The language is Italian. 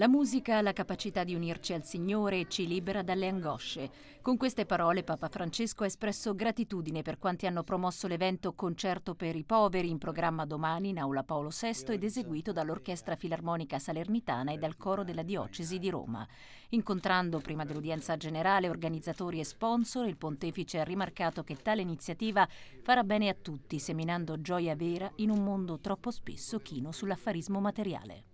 La musica ha la capacità di unirci al Signore e ci libera dalle angosce. Con queste parole Papa Francesco ha espresso gratitudine per quanti hanno promosso l'evento Concerto per i poveri in programma domani in Aula Paolo VI ed eseguito dall'Orchestra Filarmonica Salernitana e dal Coro della Diocesi di Roma. Incontrando prima dell'udienza generale organizzatori e sponsor, il pontefice ha rimarcato che tale iniziativa farà bene a tutti, seminando gioia vera in un mondo troppo spesso chino sull'affarismo materiale.